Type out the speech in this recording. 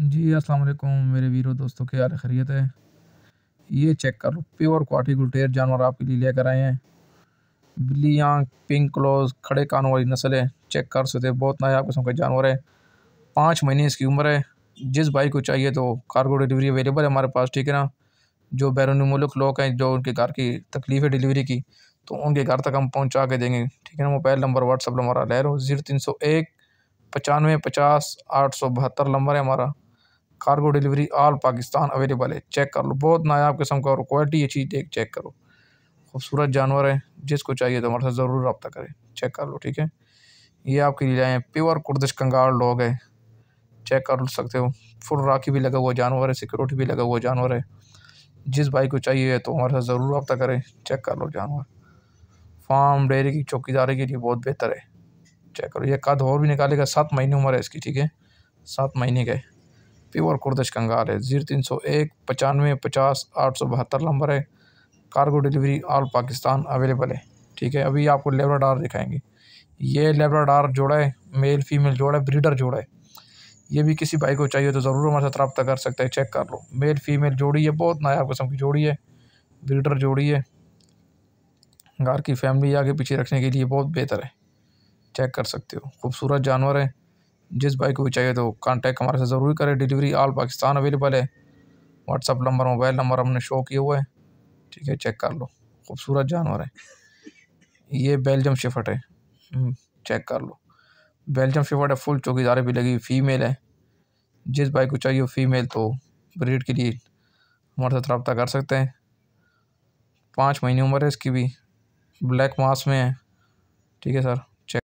जी अस्सलाम वालेकुम मेरे वीरो दोस्तों के यार खरीत है ये चेक कर लो प्योर क्वाटी गुलटेर जानवर आपके लिए लेकर आए हैं बिल्ली पिंक क्लोज खड़े कानों वाली नस्ल है चेक कर सकते बहुत नया किस्म का जानवर है पाँच महीने इसकी उम्र है जिस भाई को चाहिए तो कार्गो डिलीवरी अवेलेबल है हमारे पास ठीक है ना जो बैरून मुल्क लोग हैं जो उनके घर की तकलीफ़ है डिलीवरी की तो उनके घर तक हम पहुँचा के देंगे ठीक है ना मोबाइल नंबर व्हाट्सअप नंबर ले रहा हूँ ज़ीरो तीन सौ एक पचानवे पचास आठ सौ बहत्तर नंबर है हमारा cargo delivery all Pakistan available है चेक कर लो बहुत नायाब किस्म का और क्वालिटी ये चीज़ देख चेक करो खूबसूरत जानवर है जिसको चाहिए तो हमारे साथ ज़रूर रबता करें चेक कर लो ठीक है ये आपके लिए आए प्योर कुर्दिश कंगाल लोग है चेक कर सकते हो फुल राखी भी लगा हुआ जानवर है सिक्योरिटी भी लगा हुआ जानवर है जिस भाई को चाहिए तो हमारे साथ ज़रूर रबता करें चेक कर लो जानवर फार्म डेयरी की चौकीदारी के लिए बहुत बेहतर है चेक करो ये कद और भी निकालेगा सात महीने उम्र है इसकी ठीक है सात महीने का प्योर कुर्दिश कंगाल है जीरो तीन सौ एक पचानवे पचास आठ सौ बहत्तर नंबर है cargo delivery all Pakistan available है ठीक है अभी आपको लेबराडार दिखाएंगे ये लेबराडार जोड़ा है मेल फीमेल जोड़ा है ब्रीडर जोड़ा है ये भी किसी भाई को चाहिए तो ज़रूर हमारे साथ रब्ता कर सकते हैं चेक कर लो मेल फीमेल जोड़ी है बहुत नायाब किस्म की जोड़ी है ब्रीडर जोड़ी है घर की फैमिली आगे पीछे रखने के लिए बहुत बेहतर है चेक कर सकते हो खूबसूरत जानवर है जिस भाई को भी चाहिए तो कांटेक्ट हमारे से जरूरी करें डिलीवरी आल पाकिस्तान अवेलेबल है व्हाट्सअप नंबर मोबाइल नंबर हमने शो किए हुए हैं ठीक है चेक कर लो खूबसूरत जानवर है ये बेल्जियम शिफट है चेक हम्म, कर लो बेल्जियम शिफट है फुल चौकीदारे भी लगी फ़ीमेल है जिस बाइक को चाहिए फ़ीमेल तो ब्रीड के लिए हमारे साथ रबता कर सकते हैं पाँच महीने उम्र है इसकी भी ब्लैक मास में है ठीक है सर